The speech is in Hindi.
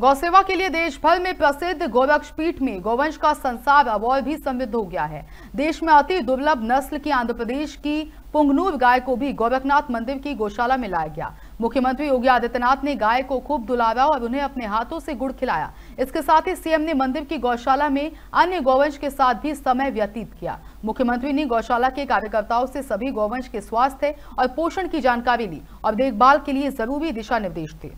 गौसेवा के लिए देश भर में प्रसिद्ध गोरक्षपीठ में गोवंश का संसार अवार्ड भी समृद्ध हो गया है देश में अति दुर्लभ नस्ल की आंध्र प्रदेश की पुंगनूर गाय को भी गोरखनाथ मंदिर की गौशाला में लाया गया मुख्यमंत्री योगी आदित्यनाथ ने गाय को खूब दुलारा और उन्हें अपने हाथों से गुड़ खिलाया इसके साथ ही सीएम ने मंदिर की गौशाला में अन्य गौवंश के साथ भी समय व्यतीत किया मुख्यमंत्री ने गौशाला के कार्यकर्ताओं से सभी गौवंश के स्वास्थ्य और पोषण की जानकारी ली और देखभाल के लिए जरूरी दिशा निर्देश दिए